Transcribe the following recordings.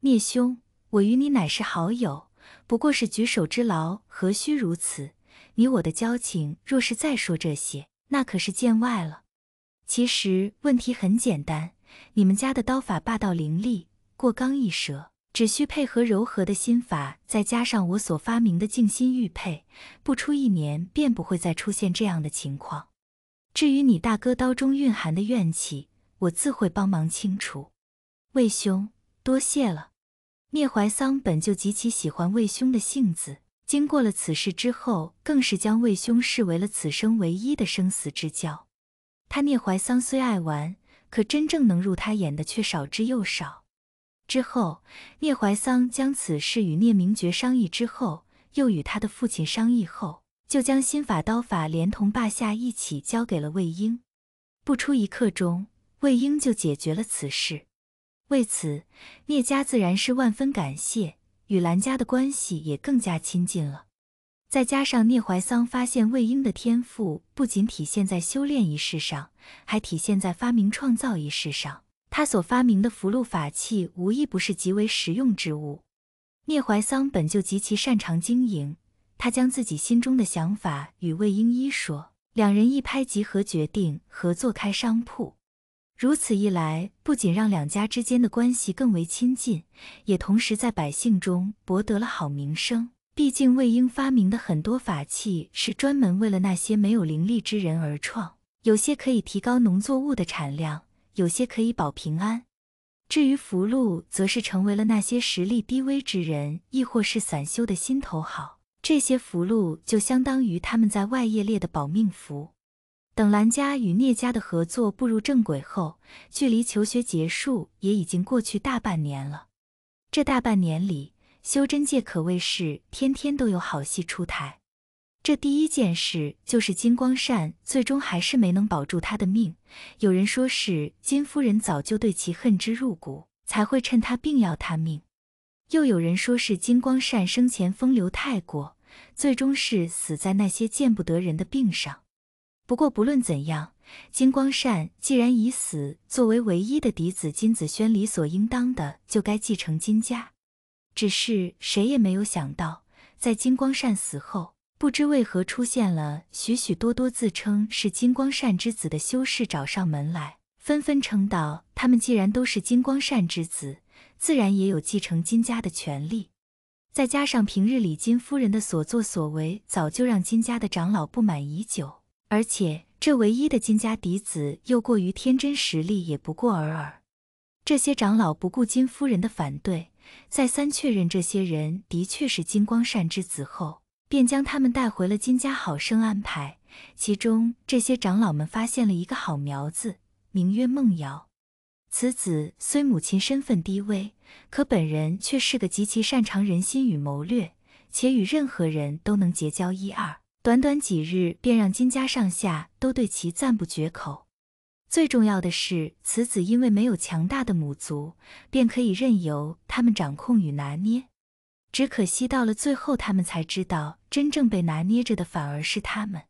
聂兄，我与你乃是好友，不过是举手之劳，何须如此？你我的交情，若是再说这些，那可是见外了。其实问题很简单，你们家的刀法霸道凌厉，过刚易折，只需配合柔和的心法，再加上我所发明的静心玉佩，不出一年便不会再出现这样的情况。至于你大哥刀中蕴含的怨气，我自会帮忙清除。魏兄，多谢了。聂怀桑本就极其喜欢魏兄的性子，经过了此事之后，更是将魏兄视为了此生唯一的生死之交。他聂怀桑虽爱玩，可真正能入他眼的却少之又少。之后，聂怀桑将此事与聂明珏商议之后，又与他的父亲商议后，就将心法刀法连同霸下一起交给了魏婴。不出一刻钟，魏婴就解决了此事。为此，聂家自然是万分感谢，与兰家的关系也更加亲近了。再加上聂怀桑发现魏婴的天赋不仅体现在修炼一事上，还体现在发明创造一事上，他所发明的福禄法器无一不是极为实用之物。聂怀桑本就极其擅长经营，他将自己心中的想法与魏婴一说，两人一拍即合，决定合作开商铺。如此一来，不仅让两家之间的关系更为亲近，也同时在百姓中博得了好名声。毕竟魏婴发明的很多法器是专门为了那些没有灵力之人而创，有些可以提高农作物的产量，有些可以保平安。至于符箓，则是成为了那些实力低微之人，亦或是散修的心头好。这些符箓就相当于他们在外业列的保命符。等兰家与聂家的合作步入正轨后，距离求学结束也已经过去大半年了。这大半年里，修真界可谓是天天都有好戏出台。这第一件事就是金光善最终还是没能保住他的命。有人说是金夫人早就对其恨之入骨，才会趁他病要他命；又有人说是金光善生前风流太过，最终是死在那些见不得人的病上。不过，不论怎样，金光善既然以死作为唯一的嫡子，金子轩理所应当的就该继承金家。只是谁也没有想到，在金光善死后，不知为何出现了许许多多自称是金光善之子的修士找上门来，纷纷称道：他们既然都是金光善之子，自然也有继承金家的权利。再加上平日里金夫人的所作所为，早就让金家的长老不满已久。而且这唯一的金家嫡子又过于天真，实力也不过尔尔。这些长老不顾金夫人的反对，再三确认这些人的确是金光善之子后，便将他们带回了金家，好生安排。其中这些长老们发现了一个好苗子，名曰孟瑶。此子虽母亲身份低微，可本人却是个极其擅长人心与谋略，且与任何人都能结交一二。短短几日，便让金家上下都对其赞不绝口。最重要的是，此子因为没有强大的母族，便可以任由他们掌控与拿捏。只可惜到了最后，他们才知道，真正被拿捏着的反而是他们。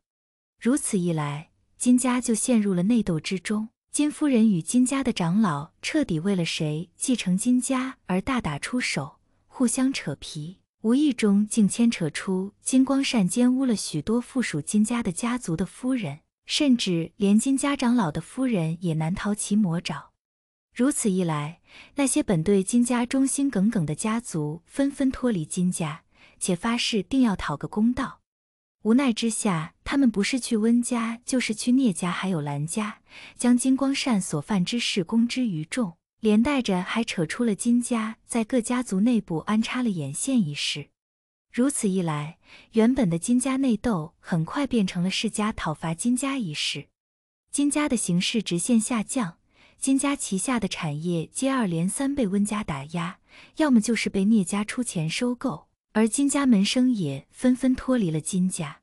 如此一来，金家就陷入了内斗之中。金夫人与金家的长老彻底为了谁继承金家而大打出手，互相扯皮。无意中竟牵扯出金光善奸污了许多附属金家的家族的夫人，甚至连金家长老的夫人也难逃其魔爪。如此一来，那些本对金家忠心耿耿的家族纷纷脱离金家，且发誓定要讨个公道。无奈之下，他们不是去温家，就是去聂家，还有兰家，将金光善所犯之事公之于众。连带着还扯出了金家在各家族内部安插了眼线一事，如此一来，原本的金家内斗很快变成了世家讨伐金家一事，金家的形势直线下降，金家旗下的产业接二连三被温家打压，要么就是被聂家出钱收购，而金家门生也纷纷脱离了金家。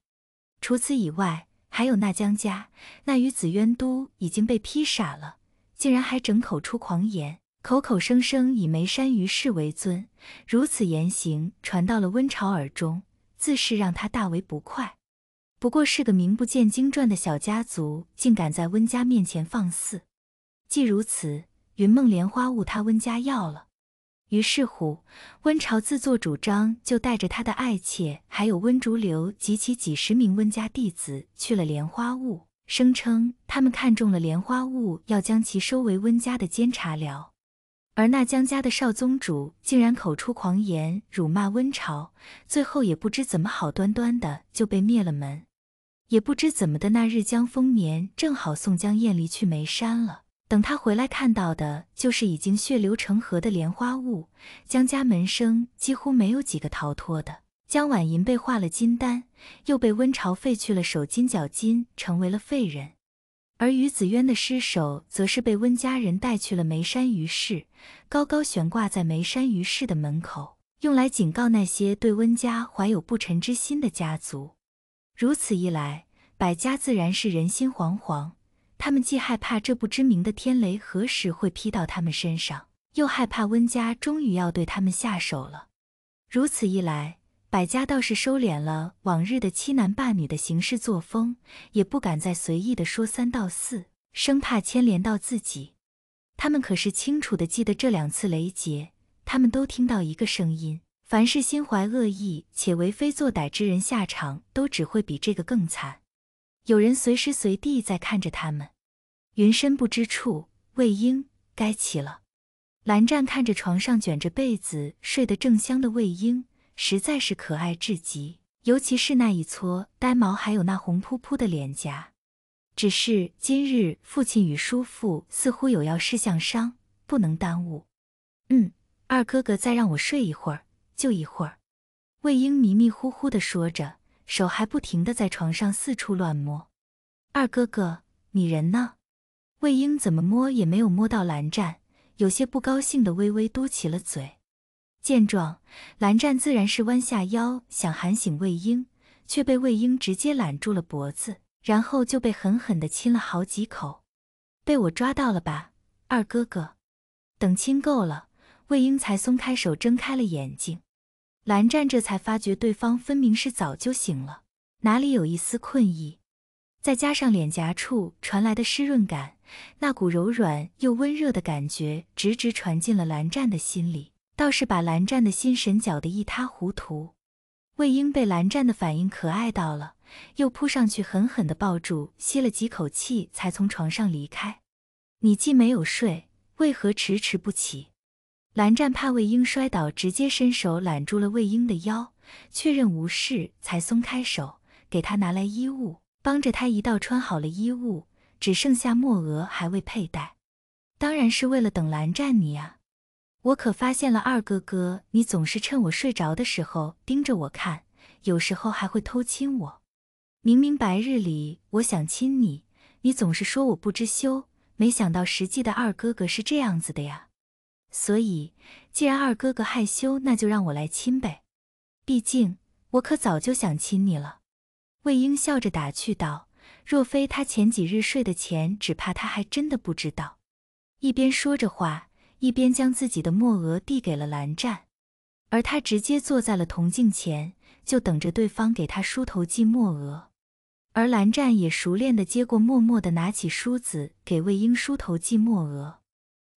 除此以外，还有那江家，那与紫渊都已经被劈傻了。竟然还整口出狂言，口口声声以眉山余氏为尊，如此言行传到了温朝耳中，自是让他大为不快。不过是个名不见经传的小家族，竟敢在温家面前放肆。既如此，云梦莲花坞他温家要了。于是乎，温朝自作主张，就带着他的爱妾，还有温竹流及其几十名温家弟子去了莲花坞。声称他们看中了莲花坞，要将其收为温家的监察寮。而那江家的少宗主竟然口出狂言，辱骂温朝，最后也不知怎么好端端的就被灭了门。也不知怎么的，那日江丰年正好送江燕离去眉山了，等他回来看到的，就是已经血流成河的莲花坞，江家门生几乎没有几个逃脱的。江婉莹被化了金丹，又被温晁废去了手筋脚筋，成为了废人。而于子渊的尸首则是被温家人带去了眉山于氏，高高悬挂在眉山于氏的门口，用来警告那些对温家怀有不臣之心的家族。如此一来，百家自然是人心惶惶。他们既害怕这不知名的天雷何时会劈到他们身上，又害怕温家终于要对他们下手了。如此一来，百家倒是收敛了往日的欺男霸女的行事作风，也不敢再随意的说三道四，生怕牵连到自己。他们可是清楚的记得这两次雷劫，他们都听到一个声音：凡是心怀恶意且为非作歹之人，下场都只会比这个更惨。有人随时随地在看着他们，云深不知处。魏婴，该起了。蓝湛看着床上卷着被子睡得正香的魏婴。实在是可爱至极，尤其是那一撮呆毛，还有那红扑扑的脸颊。只是今日父亲与叔父似乎有要事相商，不能耽误。嗯，二哥哥，再让我睡一会儿，就一会儿。魏婴迷迷糊糊地说着，手还不停地在床上四处乱摸。二哥哥，你人呢？魏婴怎么摸也没有摸到蓝湛，有些不高兴地微微嘟起了嘴。见状，蓝湛自然是弯下腰想喊醒魏婴，却被魏婴直接揽住了脖子，然后就被狠狠的亲了好几口。被我抓到了吧，二哥哥。等亲够了，魏英才松开手，睁开了眼睛。蓝湛这才发觉对方分明是早就醒了，哪里有一丝困意？再加上脸颊处传来的湿润感，那股柔软又温热的感觉，直直传进了蓝湛的心里。倒是把蓝湛的心神搅得一塌糊涂。魏婴被蓝湛的反应可爱到了，又扑上去狠狠地抱住，吸了几口气才从床上离开。你既没有睡，为何迟迟不起？蓝湛怕魏婴摔倒，直接伸手揽住了魏婴的腰，确认无事才松开手，给他拿来衣物，帮着他一道穿好了衣物，只剩下墨额还未佩戴。当然是为了等蓝湛你啊。我可发现了，二哥哥，你总是趁我睡着的时候盯着我看，有时候还会偷亲我。明明白日里我想亲你，你总是说我不知羞。没想到实际的二哥哥是这样子的呀。所以，既然二哥哥害羞，那就让我来亲呗。毕竟我可早就想亲你了。魏婴笑着打趣道：“若非他前几日睡得浅，只怕他还真的不知道。”一边说着话。一边将自己的墨额递给了蓝湛，而他直接坐在了铜镜前，就等着对方给他梳头、系墨额。而蓝湛也熟练地接过墨墨的，拿起梳子给魏婴梳头、系墨额。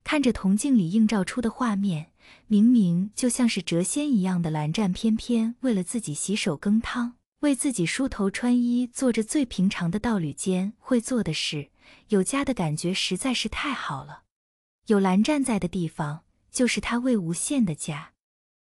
看着铜镜里映照出的画面，明明就像是谪仙一样的蓝湛，偏偏为了自己洗手羹汤，为自己梳头、穿衣，做着最平常的道侣间会做的事。有家的感觉实在是太好了。有蓝湛在的地方，就是他魏无羡的家。